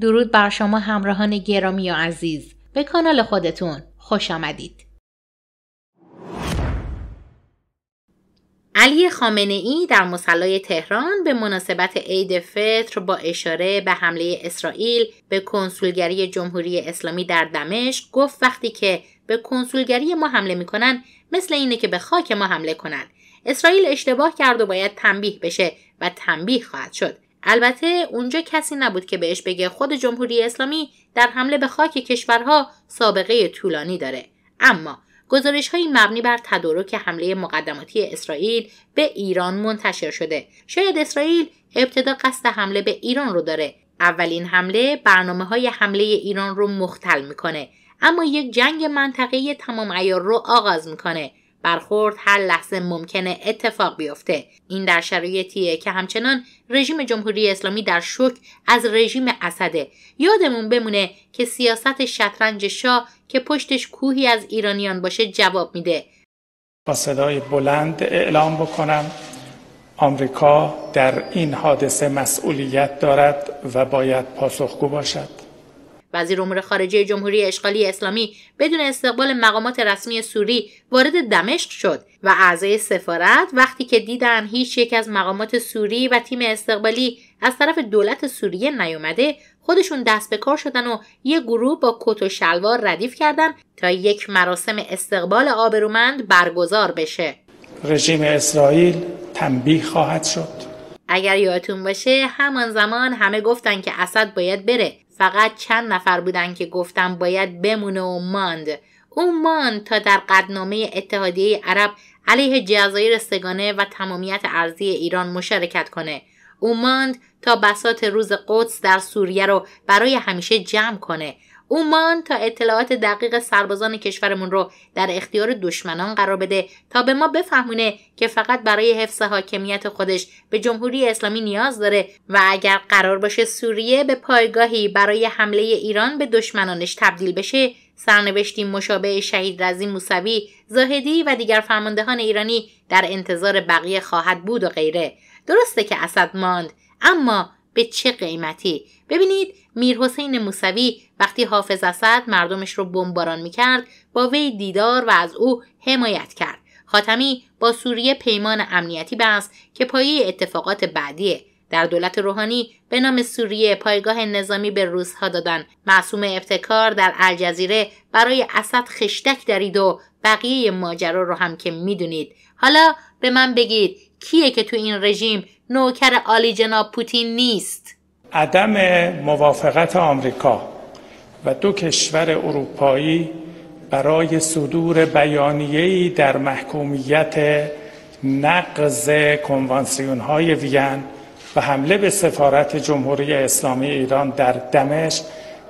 درود بر شما همراهان گرامی و عزیز به کانال خودتون خوش آمدید علی خامنه ای در مصلای تهران به مناسبت عید فطر با اشاره به حمله اسرائیل به کنسولگری جمهوری اسلامی در دمشق گفت وقتی که به کنسولگری ما حمله میکنن مثل اینه که به خاک ما حمله کنن اسرائیل اشتباه کرد و باید تنبیه بشه و تنبیه خواهد شد البته اونجا کسی نبود که بهش بگه خود جمهوری اسلامی در حمله به خاک کشورها سابقه طولانی داره اما گزارش های مبنی بر تدارک حمله مقدماتی اسرائیل به ایران منتشر شده شاید اسرائیل ابتدا قصد حمله به ایران رو داره اولین حمله برنامه های حمله ایران رو مختل میکنه اما یک جنگ منطقه تمام عیار رو آغاز میکنه برخورد هر لحظه ممکنه اتفاق بیفته این در شرایطیه که همچنان رژیم جمهوری اسلامی در شوک از رژیم اسده یادمون بمونه که سیاست شطرنج شاه که پشتش کوهی از ایرانیان باشه جواب میده با صدای بلند اعلام بکنم آمریکا در این حادثه مسئولیت دارد و باید پاسخگو باشد وزیر امور خارجه جمهوری اشغالی اسلامی بدون استقبال مقامات رسمی سوری وارد دمشق شد و اعضای سفارت وقتی که دیدن هیچ یک از مقامات سوری و تیم استقبالی از طرف دولت سوریه نیومده خودشون دست به کار شدن و یه گروه با کت و شلوار ردیف کردن تا یک مراسم استقبال آبرومند برگزار بشه رژیم اسرائیل تنبیه خواهد شد اگر یادتون باشه همان زمان همه گفتن که اسد باید بره فقط چند نفر بودن که گفتم باید بمونه و ماند او ماند تا در قدنامه اتحادیه عرب علیه جزایر سگانه و تمامیت ارضی ایران مشارکت کنه او ماند تا بسات روز قدس در سوریه رو برای همیشه جمع کنه او ماند تا اطلاعات دقیق سربازان کشورمون رو در اختیار دشمنان قرار بده تا به ما بفهمونه که فقط برای حفظ حاکمیت خودش به جمهوری اسلامی نیاز داره و اگر قرار باشه سوریه به پایگاهی برای حمله ایران به دشمنانش تبدیل بشه سرنوشتی مشابه شهید رزی موسوی زاهدی و دیگر فرماندهان ایرانی در انتظار بقیه خواهد بود و غیره درسته که اسد ماند اما به چه قیمتی ببینید میرحسین موسوی وقتی حافظ اسد مردمش رو بمباران میکرد با وی دیدار و از او حمایت کرد خاتمی با سوریه پیمان امنیتی بست که پایه اتفاقات بعدیه در دولت روحانی به نام سوریه پایگاه نظامی به روزها دادن معصوم ابتکار در الجزیره برای اسد خشتک درید و بقیه ماجرا رو هم که میدونید حالا به من بگید کیه که تو این رژیم نوکر عالی جناب پوتین نیست عدم موافقت آمریکا و دو کشور اروپایی برای صدور بیانیه‌ای در محکومیت نقض کنوانسیون های وین و حمله به سفارت جمهوری اسلامی ایران در دمشق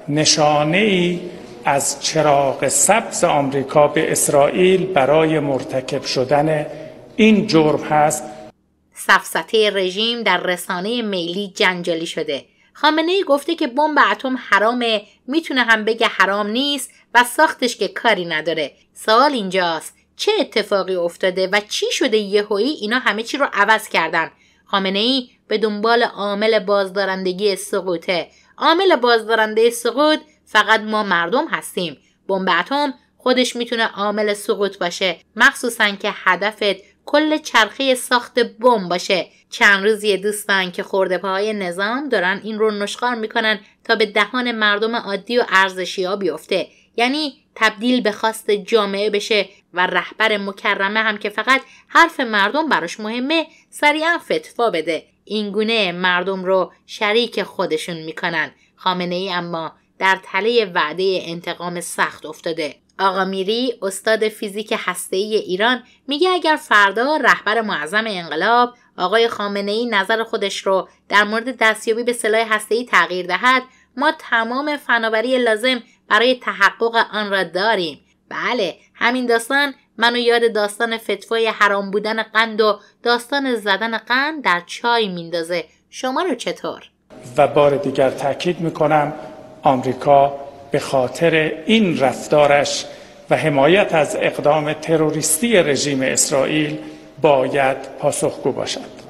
نشانه ای از چراغ سبز آمریکا به اسرائیل برای مرتکب شدن این جرم هست سفسته رژیم در رسانه میلی جنجالی شده خامنه ای گفته که بمب اتم حرامه میتونه هم بگه حرام نیست و ساختش که کاری نداره سوال اینجاست چه اتفاقی افتاده و چی شده یهویی اینا همه چی رو عوض کردن خامنه ای به دنبال عامل بازدارندگی سقوطه عامل بازدارنده سقوط فقط ما مردم هستیم بمب اتم خودش میتونه عامل سقوط باشه مخصوصا که هدفت کل چرخه ساخت بم باشه چند روزی دوستان که خورده پاهای نظام دارن این رو نشخار میکنن تا به دهان مردم عادی و ارزشی ها بیفته یعنی تبدیل به خواست جامعه بشه و رهبر مکرمه هم که فقط حرف مردم براش مهمه سریعا فتفا بده اینگونه مردم رو شریک خودشون میکنن خامنه ای اما در تله وعده انتقام سخت افتاده آقا میری استاد فیزیک ای ایران میگه اگر فردا رهبر معظم انقلاب آقای خامنه ای نظر خودش رو در مورد دستیابی به سلاح ای تغییر دهد ما تمام فناوری لازم برای تحقق آن را داریم بله همین داستان منو یاد داستان فتوای حرام بودن قند و داستان زدن قند در چای میندازه شما رو چطور و بار دیگر تاکید میکنم آمریکا به خاطر این رفتارش و حمایت از اقدام تروریستی رژیم اسرائیل باید پاسخگو باشد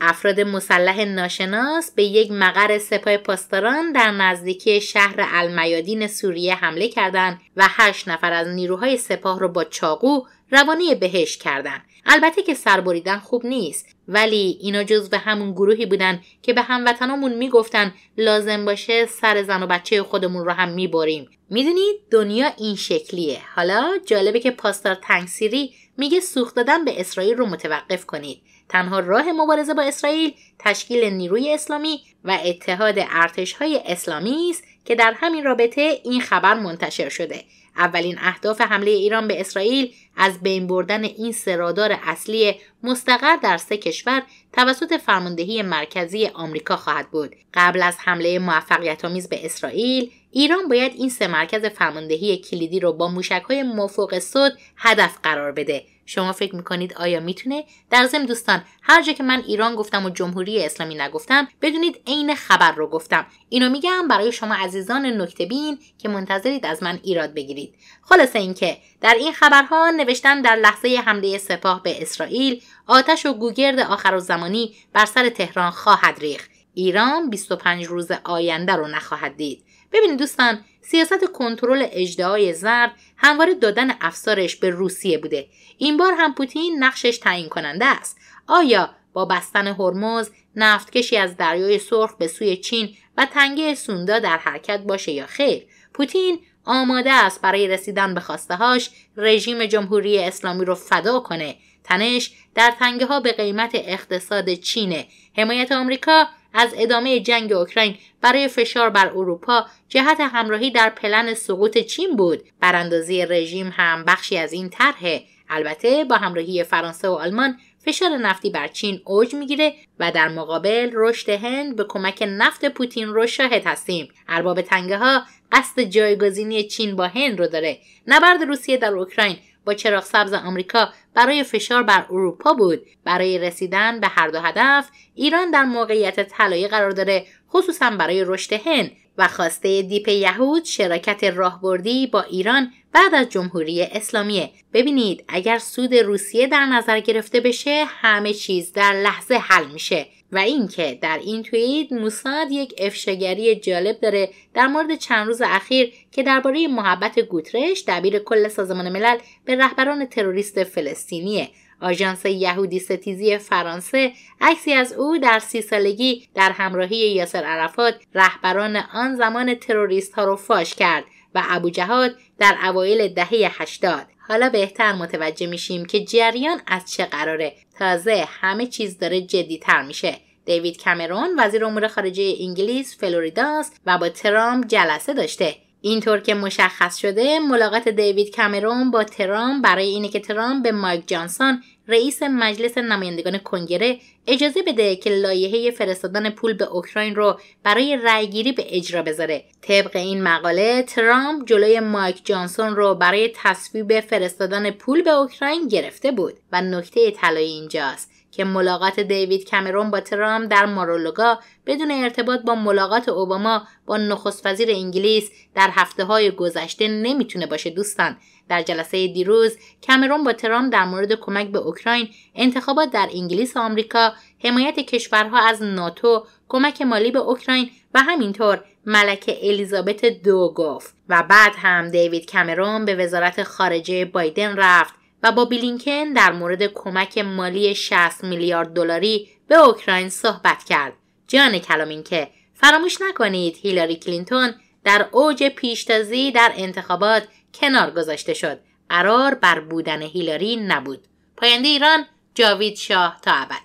افراد مسلح ناشناس به یک مقر سپاه پاسداران در نزدیکی شهر المیادین سوریه حمله کردند و هشت نفر از نیروهای سپاه را با چاقو روانه بهش کردند البته که سربریدن خوب نیست ولی اینا جز به همون گروهی بودن که به هموطنامون میگفتن لازم باشه سر زن و بچه خودمون رو هم میبریم میدونید دنیا این شکلیه حالا جالبه که پاستار تنگسیری میگه سوخت دادن به اسرائیل رو متوقف کنید تنها راه مبارزه با اسرائیل تشکیل نیروی اسلامی و اتحاد ارتش های اسلامی است که در همین رابطه این خبر منتشر شده اولین اهداف حمله ایران به اسرائیل از بین بردن این سرادار اصلی مستقر در سه کشور توسط فرماندهی مرکزی آمریکا خواهد بود قبل از حمله موفقیتآمیز به اسرائیل ایران باید این سه مرکز فرماندهی کلیدی را با های مافوق صد هدف قرار بده شما فکر میکنید آیا میتونه در ضمن دوستان هر جا که من ایران گفتم و جمهوری اسلامی نگفتم بدونید عین خبر رو گفتم اینو میگم برای شما عزیزان نکته بین که منتظرید از من ایراد بگیرید خلاصه اینکه در این خبرها نوشتن در لحظه حمله سپاه به اسرائیل آتش و گوگرد آخر و زمانی بر سر تهران خواهد ریخت ایران 25 روز آینده رو نخواهد دید ببینید دوستان سیاست کنترل اجدهای زرد همواره دادن افسارش به روسیه بوده این بار هم پوتین نقشش تعیین کننده است آیا با بستن هرمز نفتکشی از دریای سرخ به سوی چین و تنگه سوندا در حرکت باشه یا خیر پوتین آماده است برای رسیدن به هاش رژیم جمهوری اسلامی رو فدا کنه تنش در تنگه ها به قیمت اقتصاد چینه حمایت آمریکا از ادامه جنگ اوکراین برای فشار بر اروپا جهت همراهی در پلن سقوط چین بود براندازی رژیم هم بخشی از این طرحه البته با همراهی فرانسه و آلمان فشار نفتی بر چین اوج میگیره و در مقابل رشد هند به کمک نفت پوتین رو شاهد هستیم ارباب تنگه ها قصد جایگزینی چین با هند رو داره نبرد روسیه در اوکراین با چراغ سبز آمریکا برای فشار بر اروپا بود برای رسیدن به هر دو هدف ایران در موقعیت طلایی قرار داره خصوصا برای رشد هند و خواسته دیپ یهود شراکت راهبردی با ایران بعد از جمهوری اسلامیه ببینید اگر سود روسیه در نظر گرفته بشه همه چیز در لحظه حل میشه و اینکه در این توییت موساد یک افشاگری جالب داره در مورد چند روز اخیر که درباره محبت گوترش دبیر کل سازمان ملل به رهبران تروریست فلسطینی آژانس یهودی ستیزی فرانسه عکسی از او در سی سالگی در همراهی یاسر عرفات رهبران آن زمان تروریست ها رو فاش کرد و ابو جهاد در اوایل دهه 80 حالا بهتر متوجه میشیم که جریان از چه قراره تازه همه چیز داره تر میشه دیوید کمرون وزیر امور خارجه انگلیس فلوریداست و با ترامپ جلسه داشته اینطور که مشخص شده ملاقات دیوید کمرون با ترامپ برای اینه که ترامپ به مایک جانسون رئیس مجلس نمایندگان کنگره اجازه بده که لایحه فرستادن پول به اوکراین رو برای رأیگیری به اجرا بذاره طبق این مقاله ترامپ جلوی مایک جانسون رو برای تصویب فرستادن پول به اوکراین گرفته بود و نکته طلایی اینجاست که ملاقات دیوید کمرون با ترام در مارولوگا بدون ارتباط با ملاقات اوباما با نخست وزیر انگلیس در هفته های گذشته نمیتونه باشه دوستان در جلسه دیروز کمرون با ترام در مورد کمک به اوکراین انتخابات در انگلیس و آمریکا حمایت کشورها از ناتو کمک مالی به اوکراین و همینطور ملکه الیزابت دو گفت و بعد هم دیوید کمرون به وزارت خارجه بایدن رفت و با بلینکن در مورد کمک مالی 60 میلیارد دلاری به اوکراین صحبت کرد. جان این که فراموش نکنید هیلاری کلینتون در اوج پیشتازی در انتخابات کنار گذاشته شد. قرار بر بودن هیلاری نبود. پاینده ایران جاوید شاه تا ابد.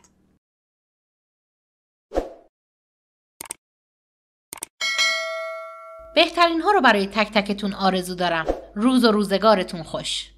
بهترین ها رو برای تک تکتون آرزو دارم. روز و روزگارتون خوش.